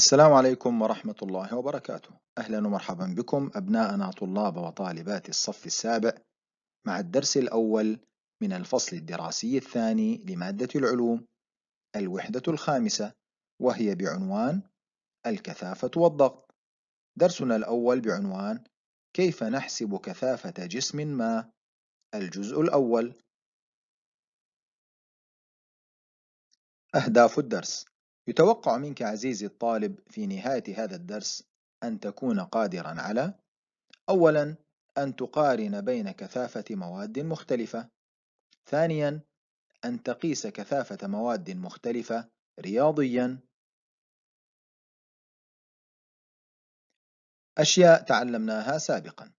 السلام عليكم ورحمة الله وبركاته أهلا ومرحبا بكم أبناءنا طلاب وطالبات الصف السابع مع الدرس الأول من الفصل الدراسي الثاني لمادة العلوم الوحدة الخامسة وهي بعنوان الكثافة والضغط درسنا الأول بعنوان كيف نحسب كثافة جسم ما الجزء الأول أهداف الدرس يتوقع منك عزيزي الطالب في نهاية هذا الدرس أن تكون قادرا على أولا أن تقارن بين كثافة مواد مختلفة ثانيا أن تقيس كثافة مواد مختلفة رياضيا أشياء تعلمناها سابقا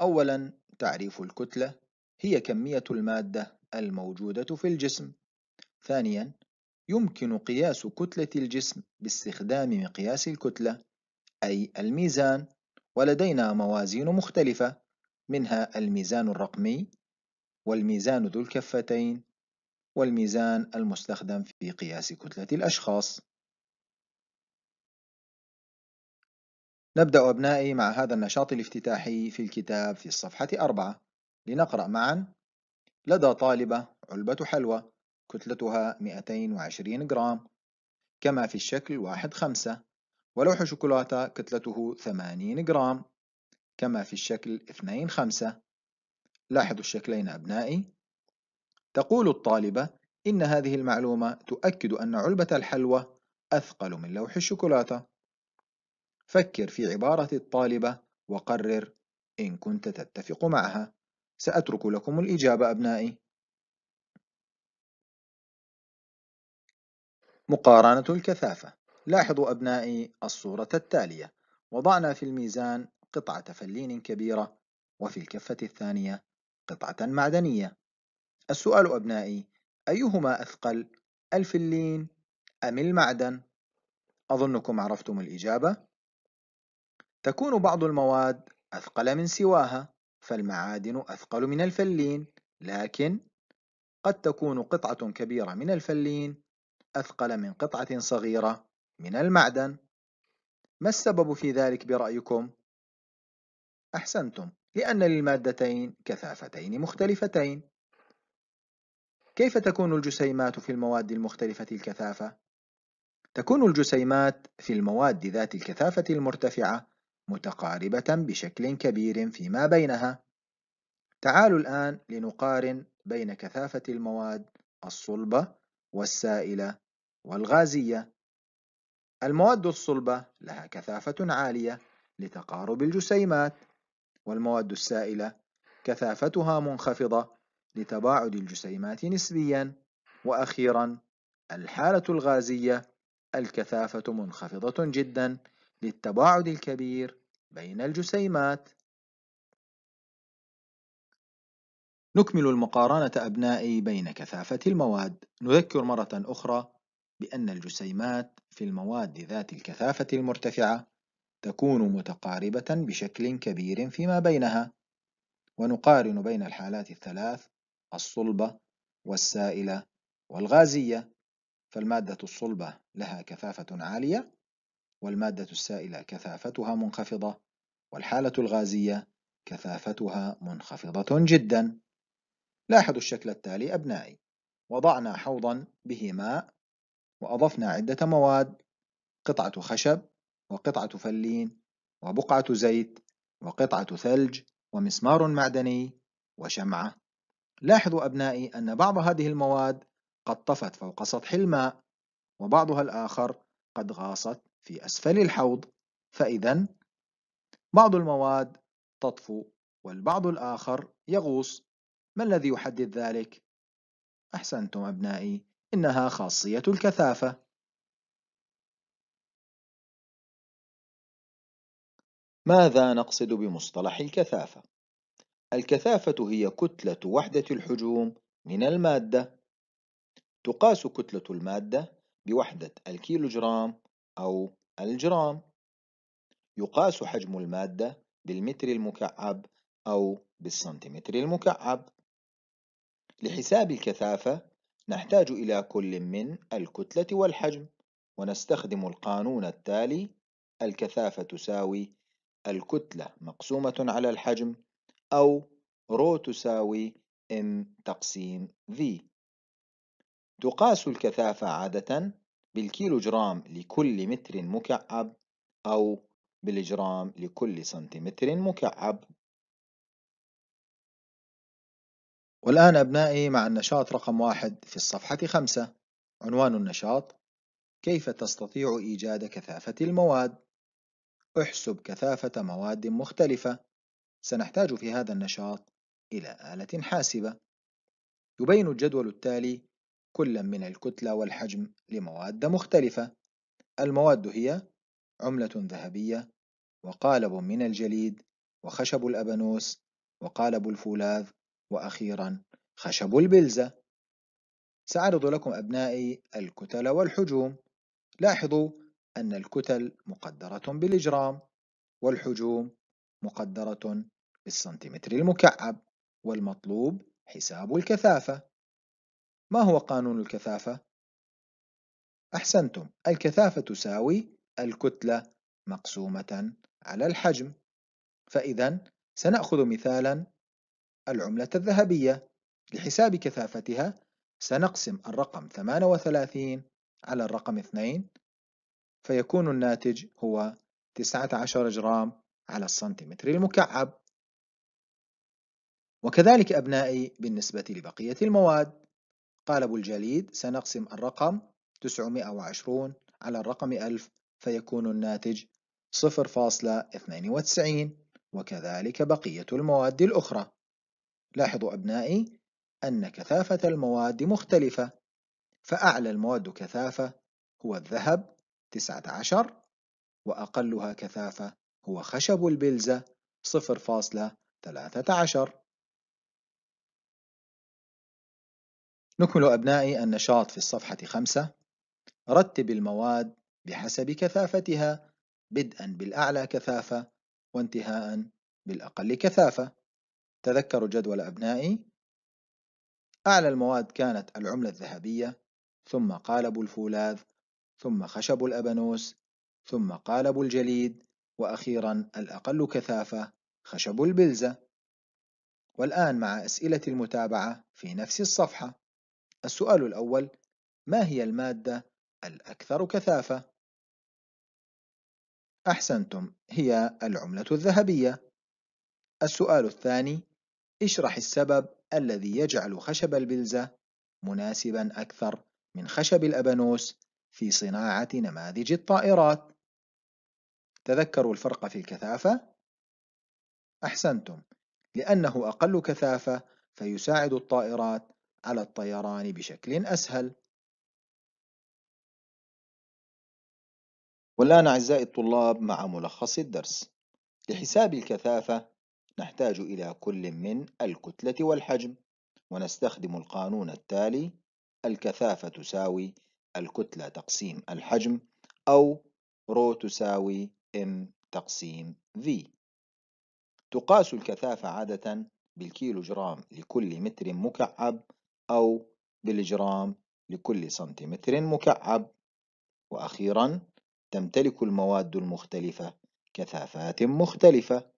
أولا تعريف الكتلة هي كمية المادة الموجودة في الجسم ثانيا يمكن قياس كتلة الجسم باستخدام مقياس الكتلة أي الميزان ولدينا موازين مختلفة منها الميزان الرقمي والميزان ذو الكفتين والميزان المستخدم في قياس كتلة الأشخاص نبدأ أبنائي مع هذا النشاط الافتتاحي في الكتاب في الصفحة أربعة لنقرأ معا لدى طالبة علبة حلوى كتلتها 220 جرام كما في الشكل 1-5 ولوح شوكولاتة كتلته 80 جرام كما في الشكل 2-5 لاحظوا الشكلين أبنائي تقول الطالبة إن هذه المعلومة تؤكد أن علبة الحلوى أثقل من لوح الشوكولاتة فكر في عبارة الطالبة وقرر إن كنت تتفق معها سأترك لكم الإجابة أبنائي مقارنة الكثافة لاحظوا أبنائي الصورة التالية وضعنا في الميزان قطعة فلين كبيرة وفي الكفة الثانية قطعة معدنية السؤال أبنائي أيهما أثقل الفلين أم المعدن؟ أظنكم عرفتم الإجابة تكون بعض المواد أثقل من سواها فالمعادن أثقل من الفلين لكن قد تكون قطعة كبيرة من الفلين أثقل من قطعة صغيرة من المعدن ما السبب في ذلك برأيكم؟ أحسنتم لأن للمادتين كثافتين مختلفتين كيف تكون الجسيمات في المواد المختلفة الكثافة؟ تكون الجسيمات في المواد ذات الكثافة المرتفعة متقاربة بشكل كبير فيما بينها تعالوا الآن لنقارن بين كثافة المواد الصلبة والسائلة والغازية المواد الصلبة لها كثافة عالية لتقارب الجسيمات والمواد السائلة كثافتها منخفضة لتباعد الجسيمات نسبيا وأخيرا الحالة الغازية الكثافة منخفضة جدا للتباعد الكبير بين الجسيمات نكمل المقارنة أبنائي بين كثافة المواد نذكر مرة أخرى بأن الجسيمات في المواد ذات الكثافة المرتفعة تكون متقاربة بشكل كبير فيما بينها ونقارن بين الحالات الثلاث الصلبة والسائلة والغازية فالمادة الصلبة لها كثافة عالية والمادة السائلة كثافتها منخفضة والحالة الغازية كثافتها منخفضة جدا لاحظوا الشكل التالي أبنائي وضعنا حوضا به ماء وأضفنا عدة مواد قطعة خشب وقطعة فلين وبقعة زيت وقطعة ثلج ومسمار معدني وشمعة لاحظوا أبنائي أن بعض هذه المواد قد طفت فوق سطح الماء وبعضها الآخر قد غاصت في أسفل الحوض فإذا بعض المواد تطفو والبعض الآخر يغوص ما الذي يحدد ذلك؟ أحسنتم أبنائي إنها خاصية الكثافة. ماذا نقصد بمصطلح الكثافة؟ الكثافة هي كتلة وحدة الحجوم من المادة. تقاس كتلة المادة بوحدة الكيلوجرام أو الجرام. يقاس حجم المادة بالمتر المكعب أو بالسنتيمتر المكعب. لحساب الكثافة نحتاج إلى كل من الكتلة والحجم ونستخدم القانون التالي الكثافة تساوي الكتلة مقسومة على الحجم أو رو تساوي M تقسيم V تقاس الكثافة عادة بالكيلو جرام لكل متر مكعب أو بالجرام لكل سنتيمتر مكعب والآن أبنائي مع النشاط رقم واحد في الصفحة خمسة عنوان النشاط كيف تستطيع إيجاد كثافة المواد؟ احسب كثافة مواد مختلفة سنحتاج في هذا النشاط إلى آلة حاسبة يبين الجدول التالي كلا من الكتلة والحجم لمواد مختلفة المواد هي عملة ذهبية وقالب من الجليد وخشب الأبانوس وقالب الفولاذ وأخيرا خشب البلزة سأعرض لكم أبنائي الكتل والحجوم لاحظوا أن الكتل مقدرة بالإجرام والحجوم مقدرة بالسنتيمتر المكعب والمطلوب حساب الكثافة ما هو قانون الكثافة؟ أحسنتم الكثافة تساوي الكتلة مقسومة على الحجم فإذا سنأخذ مثالا العملة الذهبية لحساب كثافتها سنقسم الرقم 38 على الرقم 2 فيكون الناتج هو 19 جرام على السنتيمتر المكعب وكذلك أبنائي بالنسبة لبقية المواد قالب الجليد سنقسم الرقم 920 على الرقم 1000 فيكون الناتج 0.92 وكذلك بقية المواد الأخرى لاحظوا أبنائي أن كثافة المواد مختلفة فأعلى المواد كثافة هو الذهب 19 وأقلها كثافة هو خشب البلزة 0.13 نكمل أبنائي النشاط في الصفحة 5 رتب المواد بحسب كثافتها بدءا بالأعلى كثافة وانتهاء بالأقل كثافة تذكروا جدول أبنائي أعلى المواد كانت العملة الذهبية ثم قالب الفولاذ ثم خشب الأبانوس ثم قالب الجليد وأخيرا الأقل كثافة خشب البلزة والآن مع أسئلة المتابعة في نفس الصفحة السؤال الأول ما هي المادة الأكثر كثافة؟ أحسنتم هي العملة الذهبية السؤال الثاني اشرح السبب الذي يجعل خشب البلزة مناسبا أكثر من خشب الأبانوس في صناعة نماذج الطائرات تذكروا الفرق في الكثافة أحسنتم لأنه أقل كثافة فيساعد الطائرات على الطيران بشكل أسهل والآن أعزائي الطلاب مع ملخص الدرس لحساب الكثافة نحتاج إلى كل من الكتلة والحجم ونستخدم القانون التالي الكثافة تساوي الكتلة تقسيم الحجم أو رو تساوي M تقسيم V تقاس الكثافة عادة بالكيلو جرام لكل متر مكعب أو بالجرام لكل سنتيمتر مكعب وأخيرا تمتلك المواد المختلفة كثافات مختلفة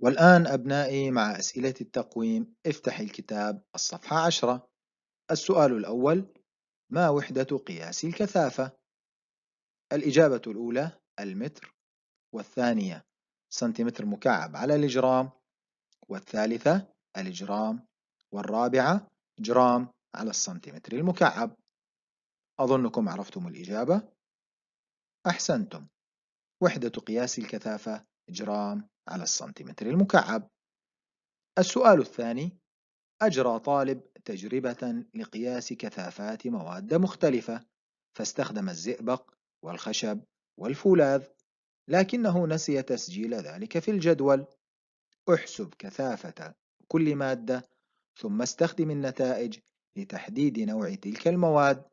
والآن أبنائي مع أسئلة التقويم افتح الكتاب الصفحة 10 السؤال الأول ما وحدة قياس الكثافة؟ الإجابة الأولى المتر والثانية سنتيمتر مكعب على الإجرام والثالثة الإجرام والرابعة جرام على السنتيمتر المكعب أظنكم عرفتم الإجابة أحسنتم وحدة قياس الكثافة جرام على السنتيمتر المكعب السؤال الثاني أجرى طالب تجربة لقياس كثافات مواد مختلفة فاستخدم الزئبق والخشب والفولاذ لكنه نسي تسجيل ذلك في الجدول احسب كثافة كل مادة ثم استخدم النتائج لتحديد نوع تلك المواد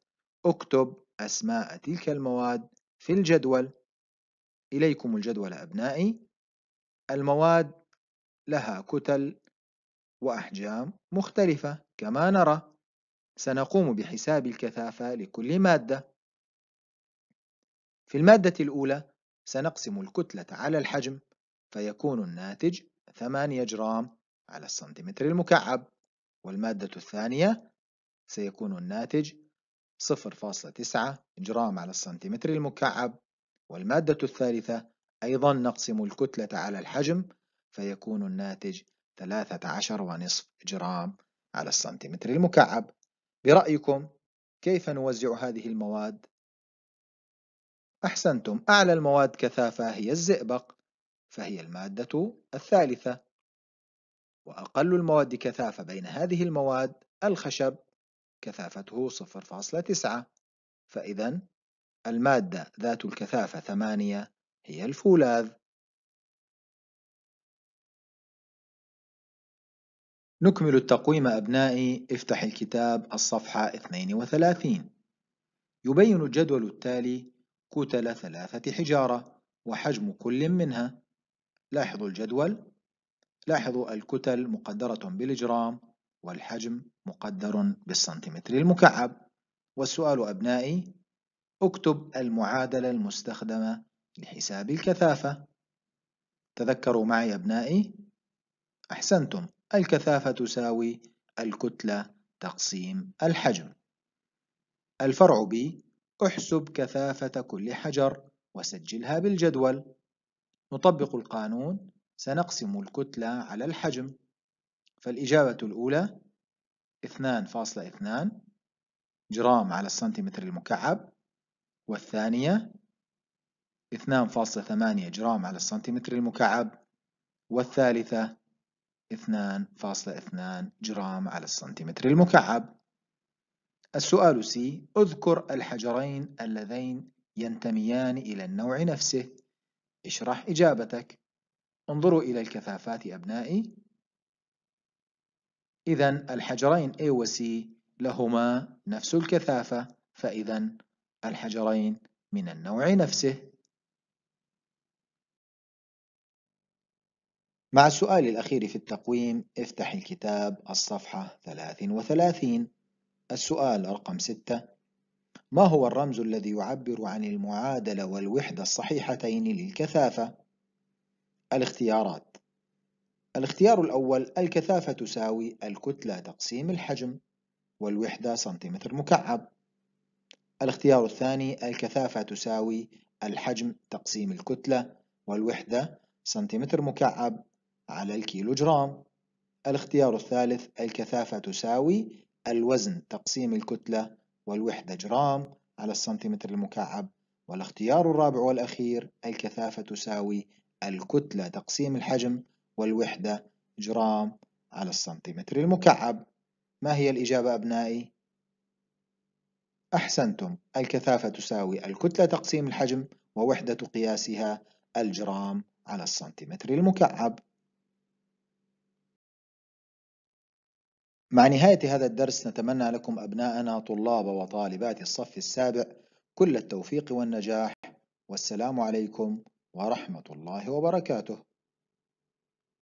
اكتب أسماء تلك المواد في الجدول إليكم الجدول أبنائي المواد لها كتل وأحجام مختلفة كما نرى سنقوم بحساب الكثافة لكل مادة في المادة الأولى سنقسم الكتلة على الحجم فيكون الناتج 8 جرام على السنتيمتر المكعب والمادة الثانية سيكون الناتج 0.9 جرام على السنتيمتر المكعب والمادة الثالثة أيضا نقسم الكتلة على الحجم فيكون الناتج 13.5 جرام على السنتيمتر المكعب برأيكم كيف نوزع هذه المواد؟ أحسنتم أعلى المواد كثافة هي الزئبق فهي المادة الثالثة وأقل المواد كثافة بين هذه المواد الخشب كثافته 0.9 فإذا المادة ذات الكثافة ثمانية هي الفولاذ. نكمل التقويم أبنائي افتح الكتاب الصفحة 32 يبين الجدول التالي كتل ثلاثة حجارة وحجم كل منها لاحظوا الجدول لاحظوا الكتل مقدرة بالجرام والحجم مقدر بالسنتيمتر المكعب والسؤال أبنائي اكتب المعادلة المستخدمة لحساب الكثافة تذكروا معي أبنائي أحسنتم الكثافة تساوي الكتلة تقسيم الحجم الفرع ب احسب كثافة كل حجر وسجلها بالجدول نطبق القانون سنقسم الكتلة على الحجم فالإجابة الأولى 2.2 جرام على السنتيمتر المكعب والثانية 2.8 جرام على السنتيمتر المكعب والثالثة 2.2 جرام على السنتيمتر المكعب السؤال سي اذكر الحجرين اللذين ينتميان إلى النوع نفسه اشرح إجابتك انظروا إلى الكثافات أبنائي إذا الحجرين A و C لهما نفس الكثافة فإذا الحجرين من النوع نفسه مع السؤال الأخير في التقويم افتح الكتاب الصفحة 33 السؤال رقم 6 ما هو الرمز الذي يعبر عن المعادلة والوحدة الصحيحتين للكثافة؟ الاختيارات الاختيار الأول الكثافة تساوي الكتلة تقسيم الحجم والوحدة سنتيمتر مكعب الاختيار الثاني الكثافة تساوي الحجم تقسيم الكتلة والوحدة سنتيمتر مكعب على الكيلو جرام الاختيار الثالث الكثافة تساوي الوزن تقسيم الكتلة والوحدة جرام على السنتيمتر المكعب والاختيار الرابع والأخير الكثافة تساوي الكتلة تقسيم الحجم والوحدة جرام على السنتيمتر المكعب ما هي الإجابة أبنائي؟ أحسنتم الكثافة تساوي الكتلة تقسيم الحجم ووحدة قياسها الجرام على السنتيمتر المكعب مع نهاية هذا الدرس نتمنى لكم أبناءنا طلاب وطالبات الصف السابع كل التوفيق والنجاح والسلام عليكم ورحمة الله وبركاته